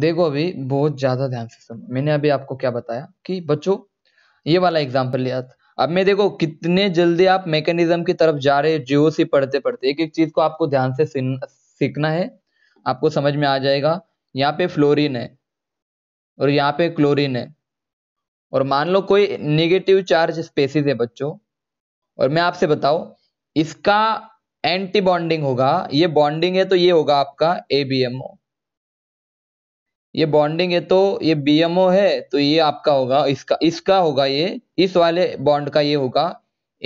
देखो अभी बहुत ज़्यादा ध्यान से सुनो मैंने अभी आपको क्या बताया कि बच्चों ये वाला एग्जाम्पल लिया अब मैं देखो कितने जल्दी आप मैकेनिज्म की तरफ जा रहे जियो से पढ़ते पढ़ते एक एक चीज़ को आपको ध्यान से सीखना है आपको समझ में आ जाएगा यहाँ पे फ्लोरीन है और यहाँ पे क्लोरीन है और मान लो कोई नेगेटिव चार्ज स्पेसिस है बच्चों और मैं आपसे बताऊ इसका एंटी बॉन्डिंग होगा ये बॉन्डिंग है तो ये होगा आपका एबीएमओ ये बॉन्डिंग है तो ये बी है तो ये आपका होगा इसका इसका होगा ये इस वाले बॉन्ड का ये होगा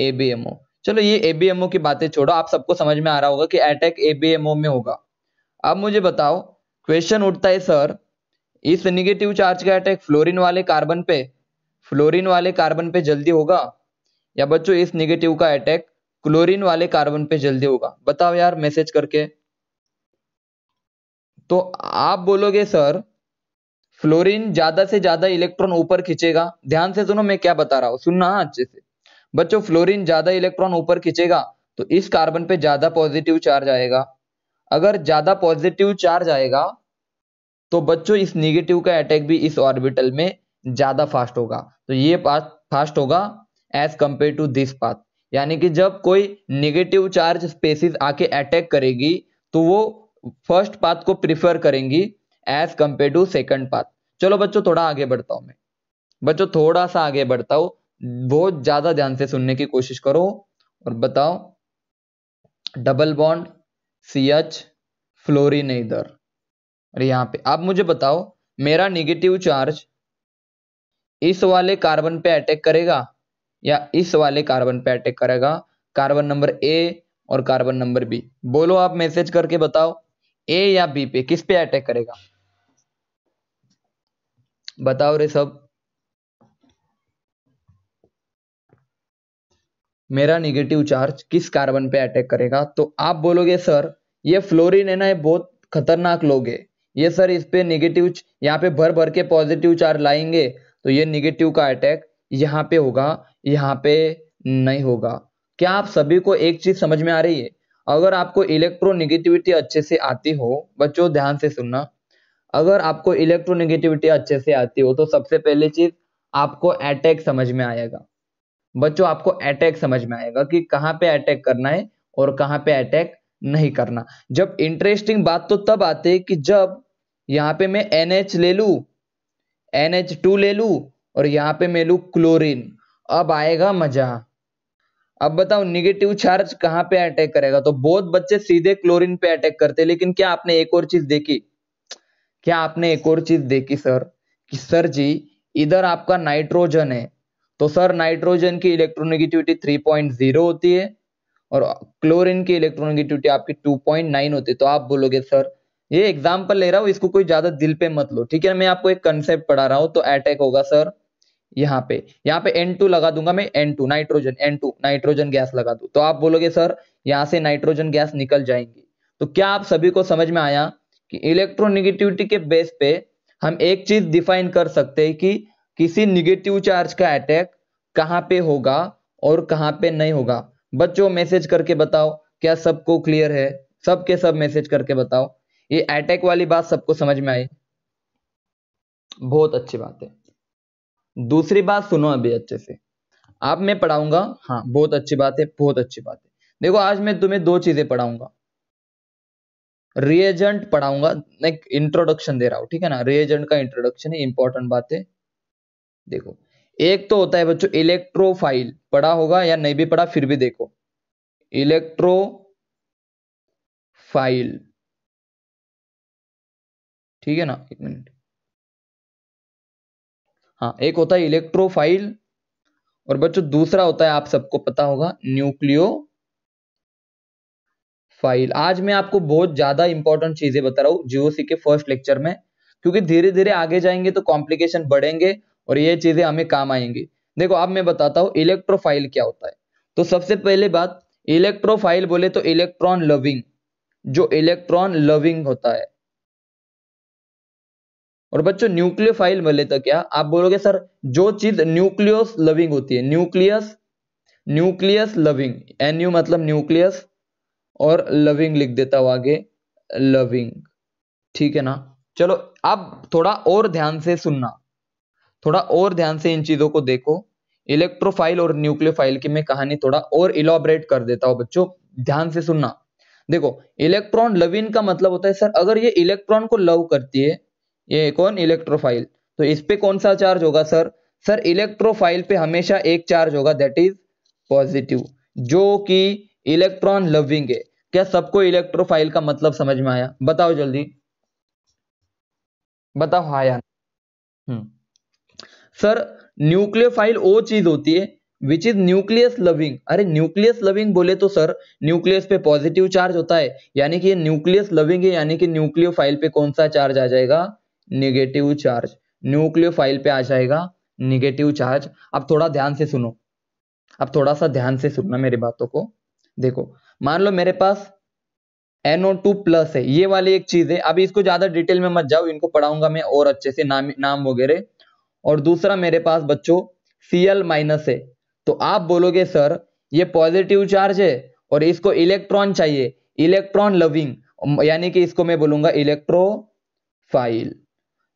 ए बी चलो ये ए बी की बातें छोड़ो आप सबको समझ में आ रहा होगा कि अटैक ए बी में होगा अब मुझे बताओ क्वेश्चन उठता है सर इस निगेटिव चार्ज का अटैक फ्लोरिन वाले कार्बन पे फ्लोरिन वाले कार्बन पे जल्दी होगा या बच्चों इस निगेटिव का अटैक क्लोरिन वाले कार्बन पे जल्दी होगा बताओ यार मैसेज करके तो आप बोलोगे सर फ्लोरीन ज्यादा से ज्यादा इलेक्ट्रॉन ऊपर खींचेगा ध्यान से सुनो मैं क्या बता रहा हूँ सुनना अच्छे से बच्चों फ्लोरीन ज्यादा इलेक्ट्रॉन ऊपर खींचेगा तो इस कार्बन पे ज्यादा पॉजिटिव चार्ज आएगा अगर ज्यादा पॉजिटिव चार्ज आएगा तो बच्चों इस निगेटिव का अटैक भी इस ऑर्बिटल में ज्यादा फास्ट होगा तो ये पाथ फास्ट होगा as compare to this path यानी कि जब कोई निगेटिव चार्ज स्पेसिस आके अटैक करेगी तो वो फर्स्ट पाथ को प्रिफर करेंगी as compare to second path चलो बच्चों थोड़ा आगे बढ़ता हूं मैं बच्चों थोड़ा सा आगे बढ़ता हूं बहुत ज्यादा ध्यान से सुनने की कोशिश करो और बताओ double bond C H fluorine इधर और यहां पे आप मुझे बताओ मेरा निगेटिव चार्ज इस वाले कार्बन पे अटैक करेगा या इस वाले कार्बन पे अटैक करेगा कार्बन नंबर ए और कार्बन नंबर बी बोलो आप मैसेज करके बताओ ए या बी पे किस पे अटैक करेगा बताओ रे सब मेरा निगेटिव चार्ज किस कार्बन पे अटैक करेगा तो आप बोलोगे सर ये फ्लोरिन है ना ये बहुत खतरनाक लोग है ये सर इस पे निगेटिव यहाँ पे भर भर के पॉजिटिव चार्ज लाएंगे तो ये निगेटिव का अटैक यहाँ पे होगा यहाँ पे नहीं होगा क्या आप सभी को एक चीज समझ में आ रही है अगर आपको इलेक्ट्रोनिगेटिविटी अच्छे से आती हो बच्चों ध्यान से सुनना अगर आपको इलेक्ट्रोनेगेटिविटी अच्छे से आती हो तो सबसे पहले चीज आपको अटैक समझ में आएगा बच्चों आपको अटैक समझ में आएगा कि कहाँ पे अटैक करना है और कहाँ पे अटैक नहीं करना जब इंटरेस्टिंग बात तो तब आती है कि जब यहाँ पे मैं एन एच ले लू एन एच टू ले लू और यहाँ पे मैं लू क्लोरिन अब आएगा मजा अब बताओ निगेटिव चार्ज कहाँ पे अटैक करेगा तो बहुत बच्चे सीधे क्लोरिन पे अटैक करते लेकिन क्या आपने एक और चीज देखी क्या आपने एक और चीज देखी सर कि सर जी इधर आपका नाइट्रोजन है तो सर नाइट्रोजन की इलेक्ट्रोनिगेटिविटी 3.0 होती है और क्लोरीन की इलेक्ट्रोनिगेटिविटी आपकी 2.9 होती है तो आप बोलोगे सर ये एग्जाम्पल ले रहा हूँ इसको कोई ज्यादा दिल पे मत लो ठीक है मैं आपको एक कंसेप्ट पढ़ा रहा हूँ तो अटैक e होगा सर यहाँ पे यहाँ पे N2 लगा दूंगा मैं N2 nitrogen N2 nitrogen gas लगा दू तो आप बोलोगे सर यहाँ से नाइट्रोजन गैस निकल जाएंगी तो क्या आप सभी को समझ में आया कि इलेक्ट्रोनिगेटिविटी के बेस पे हम एक चीज डिफाइन कर सकते हैं कि किसी निगेटिव चार्ज का अटैक कहाँ पे होगा और कहाँ पे नहीं होगा बच्चों मैसेज करके बताओ क्या सबको क्लियर है सब के सब मैसेज करके बताओ ये अटैक वाली बात सबको समझ में आई बहुत अच्छी बात है दूसरी बात सुनो अभी अच्छे से आप मैं पढ़ाऊंगा हाँ बहुत अच्छी बात है बहुत अच्छी बात है देखो आज मैं तुम्हें दो चीजें पढ़ाऊंगा रिएजेंट पढ़ाऊंगा लाइक इंट्रोडक्शन दे रहा हूं ठीक है ना रिएजेंट का इंट्रोडक्शन है इंपॉर्टेंट बात है देखो एक तो होता है बच्चों इलेक्ट्रोफाइल पढ़ा होगा या नहीं भी पढ़ा फिर भी देखो इलेक्ट्रो फाइल ठीक है ना एक मिनट हाँ एक होता है इलेक्ट्रोफाइल और बच्चों दूसरा होता है आप सबको पता होगा न्यूक्लियो फाइल आज मैं आपको बहुत ज्यादा इंपॉर्टेंट चीजें बता रहा हूँ जीओसी के फर्स्ट लेक्चर में क्योंकि धीरे धीरे आगे जाएंगे तो कॉम्प्लिकेशन बढ़ेंगे और ये चीजें हमें काम आएंगी देखो अब मैं बताता हूँ इलेक्ट्रोफाइल क्या होता है तो सबसे पहले बात इलेक्ट्रोफाइल बोले तो इलेक्ट्रॉन लविंग जो इलेक्ट्रॉन लविंग होता है और बच्चों न्यूक्लियो फाइल बोले तो क्या आप बोलोगे सर जो चीज न्यूक्लियस लविंग होती है न्यूक्लियस न्यूक्लियस लविंग एनयू मतलब न्यूक्लियस और लविंग लिख देता हूं आगे लविंग ठीक है ना चलो अब थोड़ा और ध्यान से सुनना थोड़ा और ध्यान से इन चीजों को देखो इलेक्ट्रोफाइल और न्यूक्लियोफाइल की मैं कहानी थोड़ा और इलाबरेट कर देता हूं बच्चों ध्यान से सुनना देखो इलेक्ट्रॉन लविन का मतलब होता है सर अगर ये इलेक्ट्रॉन को लव करती है ये कौन इलेक्ट्रोफाइल तो इस पे कौन सा चार्ज होगा सर सर इलेक्ट्रोफाइल पे हमेशा एक चार्ज होगा दैट इज पॉजिटिव जो कि इलेक्ट्रॉन लविंग है क्या सबको इलेक्ट्रोफाइल का मतलब समझ में आया बताओ जल्दी बताओ आया हाँ हम्म। सर न्यूक्लियोफाइल वो चीज होती है विच इज न्यूक्लियस लविंग अरे न्यूक्लियस लविंग बोले तो सर न्यूक्लियस पे पॉजिटिव चार्ज होता है यानी कि ये न्यूक्लियस लविंग है यानी कि न्यूक्लियोफाइल पे कौन सा चार्ज आ जाएगा निगेटिव चार्ज न्यूक्लियोफाइल पे आ जाएगा निगेटिव चार्ज अब थोड़ा ध्यान से सुनो अब थोड़ा सा ध्यान से सुनना मेरी बातों को देखो मान लो मेरे पास NO2 प्लस है ये वाली एक चीज है अभी इसको ज्यादा डिटेल में मत जाओ इनको पढ़ाऊंगा मैं और अच्छे से नाम नाम वगैरह और दूसरा मेरे पास बच्चों Cl माइनस है तो आप बोलोगे सर ये पॉजिटिव चार्ज है और इसको इलेक्ट्रॉन चाहिए इलेक्ट्रॉन लविंग यानी कि इसको मैं बोलूंगा इलेक्ट्रो फाइल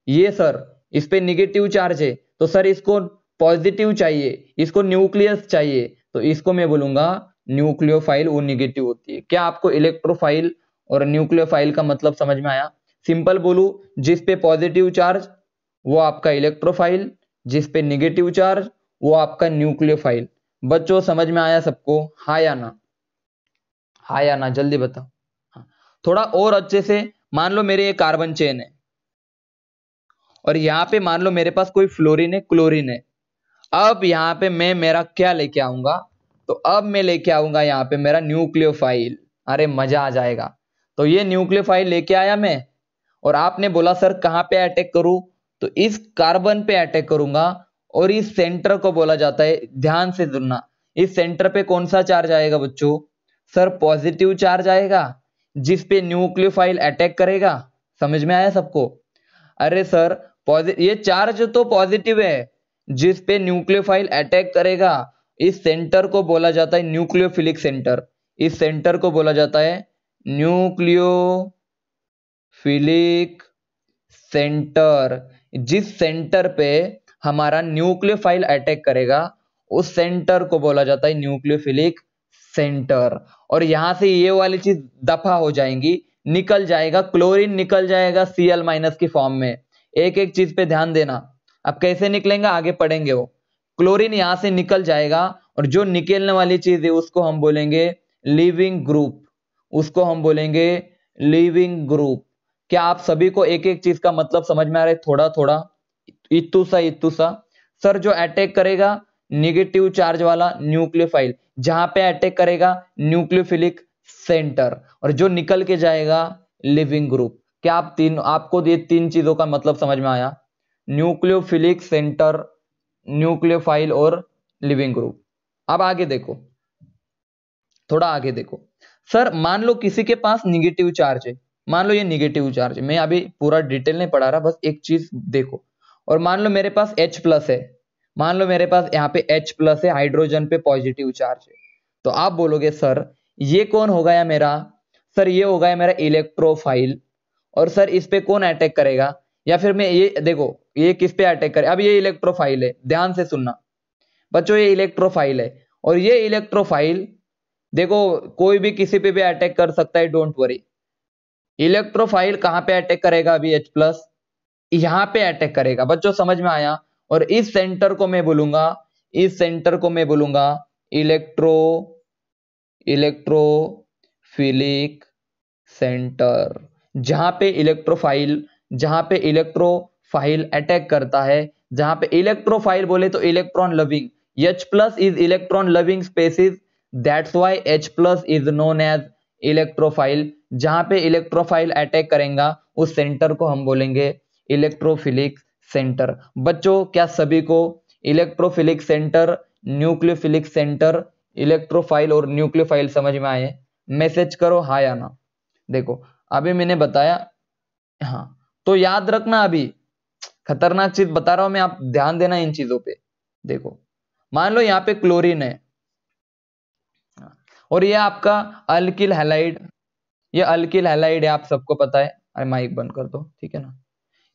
ये सर इस पे निगेटिव चार्ज है तो सर इसको पॉजिटिव चाहिए इसको न्यूक्लियस चाहिए तो इसको मैं बोलूंगा न्यूक्लियोफाइल वो निगेटिव होती है क्या आपको इलेक्ट्रोफाइल और न्यूक्लियोफाइल का मतलब समझ में आया सिंपल बोलू जिसपे पॉजिटिव चार्ज वो आपका इलेक्ट्रोफाइल जिस पे निगेटिव चार्ज वो आपका न्यूक्लियोफाइल बच्चों समझ में आया सबको हा या ना हा या ना जल्दी बताओ हाँ। थोड़ा और अच्छे से मान लो मेरे ये कार्बन चेन है और यहाँ पे मान लो मेरे पास कोई फ्लोरीन है क्लोरीन है अब यहाँ पे मैं मेरा क्या लेके आऊंगा तो अब मैं लेके आऊंगा यहाँ पे मेरा न्यूक्लियोफाइल अरे मज़ा आ जाएगा तो ये न्यूक्लियोफाइल लेके आया मैं और आपने बोला सर कहाँ पे अटैक करूं तो इस कार्बन पे अटैक करूंगा और इस सेंटर को बोला जाता है ध्यान से सुनना इस सेंटर पे कौन सा चार्ज आएगा बच्चों सर पॉजिटिव चार्ज आएगा जिस पे न्यूक्लियोफाइल अटैक करेगा समझ में आया सबको अरे सर ये चार्ज तो पॉजिटिव है जिस पे न्यूक्लियोफाइल अटैक करेगा इस सेंटर को बोला जाता है न्यूक्लियोफिलिक सेंटर इस सेंटर को बोला जाता है न्यूक्लियोफिलिक सेंटर जिस सेंटर पे हमारा न्यूक्लियोफाइल अटैक करेगा उस सेंटर को बोला जाता है न्यूक्लियोफिलिक सेंटर और यहां से ये वाली चीज दफा हो जाएंगी निकल जाएगा क्लोरीन निकल जाएगा सीएल माइनस की फॉर्म में एक एक चीज पे ध्यान देना अब कैसे निकलेंगे आगे पढ़ेंगे वो क्लोरीन यहां से निकल जाएगा और जो निकलने वाली चीज है उसको हम बोलेंगे लिविंग ग्रुप उसको हम बोलेंगे लिविंग ग्रुप क्या आप सभी को एक एक चीज का मतलब समझ में आ रहा है थोड़ा थोड़ा इतु सा इतु सा सर जो अटैक करेगा निगेटिव चार्ज वाला न्यूक्लियोफाइल जहां पे अटैक करेगा न्यूक्लियोफिलिक सेंटर और जो निकल के जाएगा लिविंग ग्रुप क्या आप तीन आपको ये तीन चीजों का मतलब समझ में आया न्यूक्लियोफिलिक सेंटर न्यूक्लियोफाइल और लिविंग ग्रुप अब आगे देखो थोड़ा आगे देखो सर मान लो किसी के पास निगेटिव चार्ज है मान लो ये निगेटिव चार्ज है मैं अभी पूरा डिटेल नहीं पढ़ा रहा बस एक चीज देखो और मान लो मेरे पास H प्लस है मान लो मेरे पास यहाँ पे H प्लस है हाइड्रोजन पे पॉजिटिव चार्ज है तो आप बोलोगे सर ये कौन हो गया मेरा सर ये हो गया मेरा इलेक्ट्रोफाइल और सर इस पे कौन अटैक करेगा या फिर मैं ये देखो ये किस पे अटैक करे अब ये इलेक्ट्रोफाइल है ध्यान से सुनना बच्चों ये इलेक्ट्रोफाइल है और ये इलेक्ट्रोफाइल देखो कोई भी किसी पे भी अटैक कर सकता है डोंट वरी इलेक्ट्रोफाइल कहाँ पे अटैक करेगा अभी एच प्लस यहाँ पे अटैक करेगा बच्चों समझ में आया और इस सेंटर को मैं बोलूंगा इस सेंटर को मैं बोलूंगा इलेक्ट्रो इलेक्ट्रोफिलिक सेंटर जहां पे इलेक्ट्रोफाइल जहां पे इलेक्ट्रो फाइल अटैक करता है जहां पे इलेक्ट्रोफाइल बोले तो electron loving H plus is electron loving species that's why H plus is known as electrophile जहां पे इलेक्ट्रोफाइल अटैक करेगा उस सेंटर को हम बोलेंगे इलेक्ट्रोफिलिक सेंटर बच्चों क्या सभी को electrophilic centre nucleophilic centre electrophile और न्यूक्लियोफाइल समझ में आए मैसेज करो हा या ना देखो अभी मैंने बताया हाँ तो याद रखना अभी खतरनाक चीज बता रहा हूं मैं आप ध्यान देना इन चीजों पे देखो मान लो यहाँ पे क्लोरीन है हाँ, और ये आपका अल्किल हेलाइड ये अल्किल हेलाइड है आप सबको पता है अरे माइक बंद कर दो ठीक है ना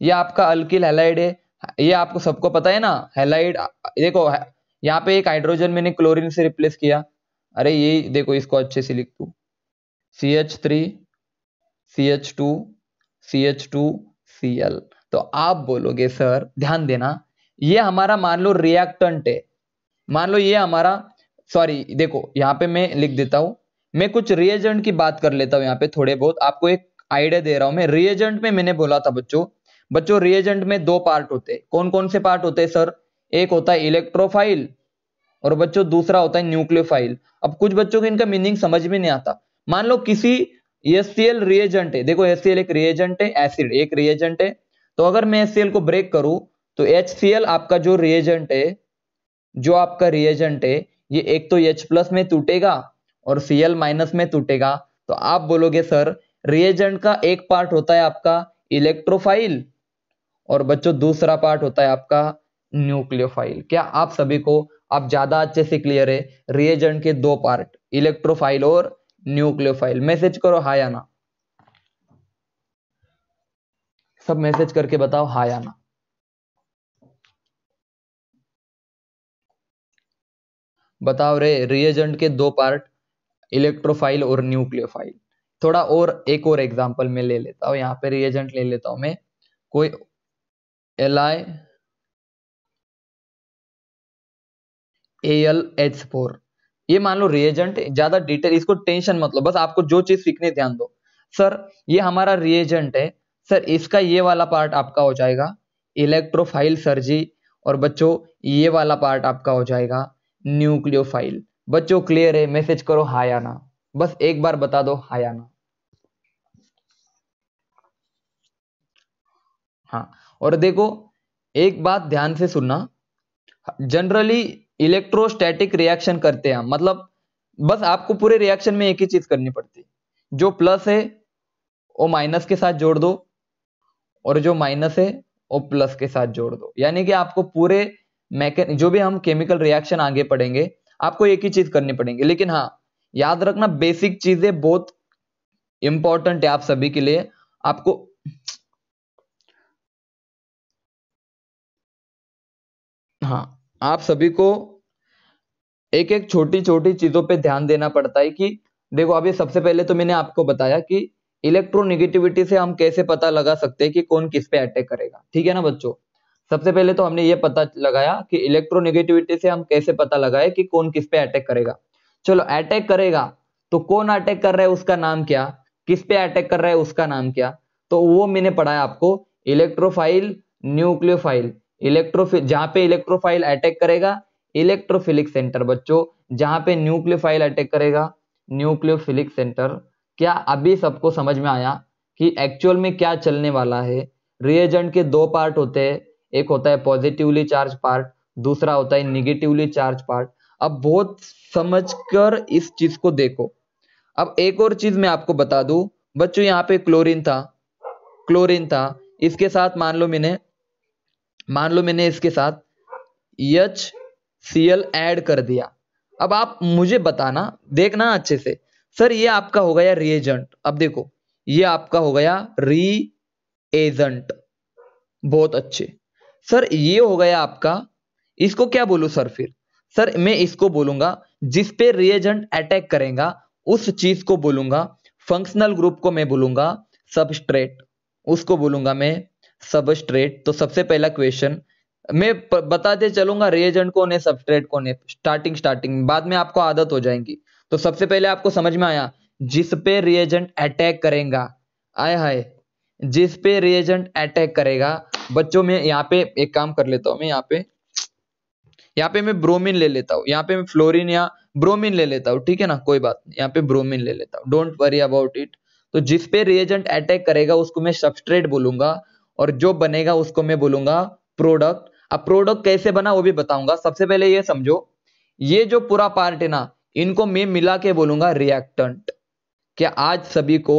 ये आपका अल्किल हेलाइड है ये आपको सबको पता है ना हेलाइड देखो यहाँ पे एक हाइड्रोजन मैंने क्लोरीन से रिप्लेस किया अरे ये देखो इसको अच्छे से लिख दू C H three C H two C H two C L तो आप बोलोगे सर ध्यान देना ये हमारा मान लो रिएक्टेंट है मान लो ये हमारा सॉरी देखो यहाँ पे मैं लिख देता हूं मैं कुछ रिएजेंट की बात कर लेता हूं यहाँ पे थोड़े बहुत आपको एक आइडिया दे रहा हूं मैं रिएजेंट में मैंने बोला था बच्चों बच्चों रिएजेंट में दो पार्ट होते हैं कौन कौन से पार्ट होते हैं सर एक होता है इलेक्ट्रोफाइल और बच्चों दूसरा होता है न्यूक्लियोफाइल अब कुछ बच्चों को इनका मीनिंग समझ में नहीं आता मान लो किसी एस रिएजेंट है देखो एस एक रिएजेंट है एसिड एक रिएजेंट है तो अगर मैं HCl को ब्रेक करूं तो एच आपका जो रिएजेंट है जो आपका रिएजेंट है ये एक तो एच प्लस में टूटेगा और Cl माइनस में टूटेगा तो आप बोलोगे सर रिएजेंट का एक पार्ट होता है आपका इलेक्ट्रोफाइल और बच्चों दूसरा पार्ट होता है आपका न्यूक्लियोफाइल क्या आप सभी को आप ज्यादा अच्छे से क्लियर है रिएजेंट के दो पार्ट इलेक्ट्रोफाइल और न्यूक्लियोफाइल मैसेज करो या आना सब मैसेज करके बताओ हाँ या ना बताओ रे रिएजेंट के दो पार्ट इलेक्ट्रोफाइल और न्यूक्लियोफाइल थोड़ा और एक और एग्जांपल में ले लेता हूं यहां पे रिएजेंट ले लेता हूं मैं कोई L I L H four ये मान लो रिएजेंट ज्यादा डिटेल इसको टेंशन मतलब बस आपको जो चीज सीखने ध्यान दो सर ये हमारा रिएजेंट है सर इसका ये वाला पार्ट आपका हो जाएगा इलेक्ट्रोफाइल सर्जी और बच्चों ये वाला पार्ट आपका हो जाएगा न्यूक्लियोफाइल बच्चों क्लियर है मैसेज करो हायाना बस एक बार बता दो हायाना हाँ और देखो एक बात ध्यान से सुनना जनरली इलेक्ट्रोस्टैटिक रिएक्शन करते हैं मतलब बस आपको पूरे रिएक्शन में एक ही चीज करनी पड़ती जो प्लस है वो माइनस के साथ जोड़ दो और जो माइनस है वो प्लस के साथ जोड़ दो यानी कि आपको पूरे मैके जो भी हम केमिकल रिएक्शन आगे पढ़ेंगे आपको एक ही चीज करनी पड़ेगी लेकिन हाँ याद रखना बेसिक चीजें बहुत इंपॉर्टेंट है आप सभी के लिए आपको हाँ आप सभी को एक एक छोटी छोटी चीजों पे ध्यान देना पड़ता है कि देखो अभी सबसे पहले तो मैंने आपको बताया कि इलेक्ट्रोनिगेटिविटी से हम कैसे पता लगा सकते हैं कि कौन किस पे अटैक करेगा ठीक है ना बच्चों सबसे पहले तो हमने ये पता लगाया कि इलेक्ट्रोनिगेटिविटी से हम कैसे पता लगाए कि कौन किस पे अटैक करेगा चलो अटैक करेगा तो कौन अटैक कर रहा है उसका नाम क्या किस पे अटैक कर रहा है उसका नाम क्या तो वो मैंने पढ़ाया आपको इलेक्ट्रोफाइल न्यूक्लियोफाइल इलेक्ट्रोफिल जहां पे इलेक्ट्रोफाइल अटैक करेगा इलेक्ट्रोफिलिक सेंटर बच्चों जहां पे न्यूक्लियोफाइल अटैक करेगा न्यूक्लियोफिलिक सेंटर क्या अभी सबको समझ में आया कि एक्चुअल में क्या चलने वाला है रिएजेंट के दो पार्ट होते हैं एक होता है पॉजिटिवली चार्ज पार्ट दूसरा होता है निगेटिवली चार्ज पार्ट अब बहुत समझ कर इस चीज को देखो अब एक और चीज मैं आपको बता दू बच्चों यहाँ पे क्लोरीन था क्लोरीन था इसके साथ मान लो मैंने मान लो मैंने इसके साथ एच सी एल कर दिया अब आप मुझे बताना देखना अच्छे से सर ये आपका हो गया रिएजेंट अब देखो ये आपका हो गया री एजेंट बहुत अच्छे सर ये हो गया आपका इसको क्या बोलू सर फिर सर मैं इसको बोलूंगा जिस पे रिएजेंट अटैक करेगा उस चीज को बोलूंगा फंक्शनल ग्रुप को मैं बोलूंगा सबस्ट्रेट उसको बोलूंगा मैं सबस्ट्रेट तो सबसे पहला क्वेश्चन मैं बताते चलूंगा रिएजेंट कौन है सबस्ट्रेट कौन है स्टार्टिंग स्टार्टिंग बाद में आपको आदत हो जाएंगी तो सबसे पहले आपको समझ में आया जिस पे रिएजेंट अटैक करेगा आय हाय जिस पे रिएजेंट अटैक करेगा बच्चों में यहाँ पे एक काम कर लेता हूं मैं यहाँ पे यहाँ पे मैं ब्रोमिन ले लेता हूँ यहाँ पे मैं फ्लोरिन या ब्रोमिन ले लेता हूँ ठीक है ना कोई बात नहीं यहाँ पे ब्रोमिन ले लेता हूँ डोंट वरी अबाउट इट तो जिस पे रिएजेंट अटैक करेगा उसको मैं सबस्ट्रेट बोलूंगा और जो बनेगा उसको मैं बोलूंगा प्रोडक्ट अब प्रोडक्ट कैसे बना वो भी बताऊंगा सबसे पहले ये समझो ये जो पूरा पार्ट है ना इनको मैं मिला के बोलूंगा रिएक्टेंट क्या आज सभी को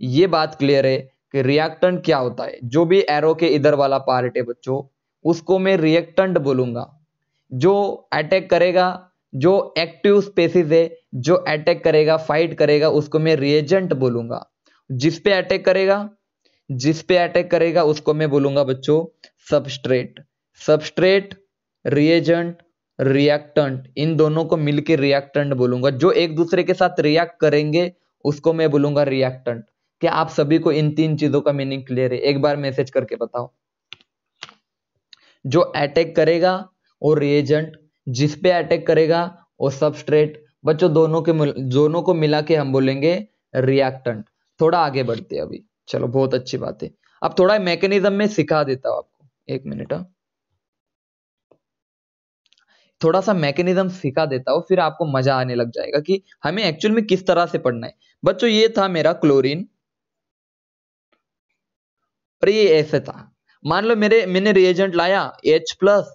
ये बात क्लियर है कि रिएक्टेंट क्या होता है जो भी एरो के इधर वाला पार्ट है बच्चों उसको मैं रिएक्टेंट बोलूंगा जो अटैक करेगा जो एक्टिव स्पेसिस है जो अटैक करेगा फाइट करेगा उसको मैं रिएजेंट बोलूंगा जिसपे अटैक करेगा जिसपे अटैक करेगा उसको मैं बोलूंगा बच्चों सबस्ट्रेट सबस्ट्रेट रिएजेंट रिएक्टेंट इन दोनों को मिलकर रिएक्टेंट बोलूंगा जो एक दूसरे के साथ रिएक्ट करेंगे उसको मैं बोलूंगा रिएक्टेंट क्या आप सभी को इन तीन चीजों का मीनिंग क्लियर है एक बार मैसेज करके बताओ जो अटैक करेगा वो रिएजेंट जिस पे अटैक करेगा वो सबस्ट्रेट बच्चों दोनों के दोनों को मिला के हम बोलेंगे रिएक्टेंट थोड़ा आगे बढ़ते अभी चलो बहुत अच्छी बात है अब थोड़ा मैकेनिज्म में सिखा देता हूं आपको एक मिनट हाँ थोड़ा सा मैकेनिज्म सिखा देता हूँ फिर आपको मजा आने लग जाएगा कि हमें एक्चुअल में किस तरह से पढ़ना है बच्चों ये था मेरा क्लोरीन और ये ऐसे था मान लो मेरे मैंने रिएजेंट लाया H प्लस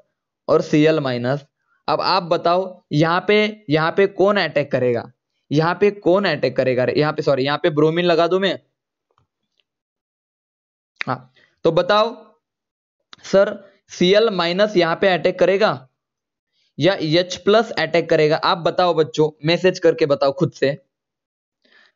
और Cl माइनस अब आप बताओ यहाँ पे यहाँ पे कौन अटैक करेगा यहाँ पे कौन अटैक करेगा यहाँ पे सॉरी यहाँ पे ब्रोमीन लगा दू मैं हाँ तो बताओ सर Cl माइनस यहाँ पे अटैक करेगा या यच प्लस अटैक करेगा आप बताओ बच्चों मैसेज करके बताओ खुद से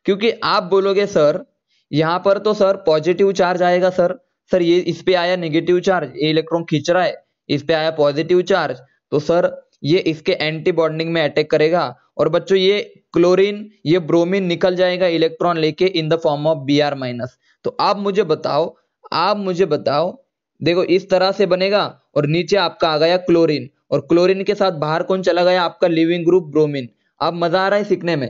क्योंकि आप बोलोगे सर यहाँ पर तो सर पॉजिटिव चार्ज आएगा सर सर ये इस पे आया नेगेटिव चार्ज ये इलेक्ट्रॉन खींच रहा है इस पे आया पॉजिटिव चार्ज तो सर ये इसके एंटी बॉन्डिंग में अटैक करेगा और बच्चों ये क्लोरीन ये ब्रोमीन निकल जाएगा इलेक्ट्रॉन लेके in the form of B R minus तो आप मुझे बताओ आप मुझे बताओ देखो इस तरह से बनेगा और नीचे आपका आ गया क्लोरीन और क्लोरीन के साथ बाहर कौन चला गया आपका लिविंग ग्रुप ब्रोमिन अब मजा आ रहा है सीखने में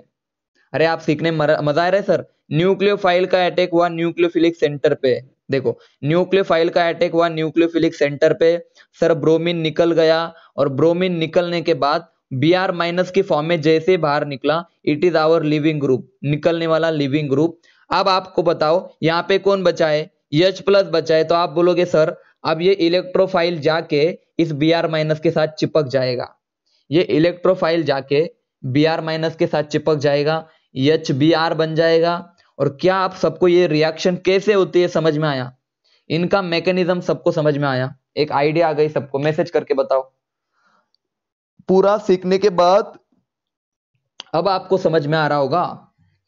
अरे आप सीखने में मजा आ रहा है सर न्यूक्लियो का अटैक हुआ न्यूक्लियो सेंटर पे देखो न्यूक्लियो का अटैक हुआ न्यूक्लियो सेंटर पे सर ब्रोमिन निकल गया और ब्रोमिन निकलने के बाद Br- आर माइनस की फॉर्म में जैसे बाहर निकला it is our leaving group निकलने वाला लिविंग ग्रुप अब आपको बताओ यहाँ पे कौन बचा है यच बचा है तो आप बोलोगे सर अब ये इलेक्ट्रोफाइल जाके इस बी आर माइनस के साथ चिपक जाएगा ये इलेक्ट्रोफाइल जाके बी आर माइनस के साथ चिपक जाएगा एच बी आर बन जाएगा और क्या आप सबको ये रिएक्शन कैसे होती है समझ में आया इनका मैकेनिज्म सबको समझ में आया एक आइडिया आ गई सबको मैसेज करके बताओ पूरा सीखने के बाद अब आपको समझ में आ रहा होगा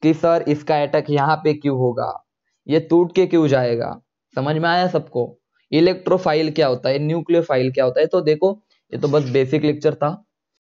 कि सर इसका अटैक यहां पे क्यों होगा ये टूट के क्यों जाएगा समझ में आया सबको इलेक्ट्रोफाइल क्या होता है न्यूक्लियोफाइल क्या होता है तो देखो ये तो बस बेसिक लेक्चर था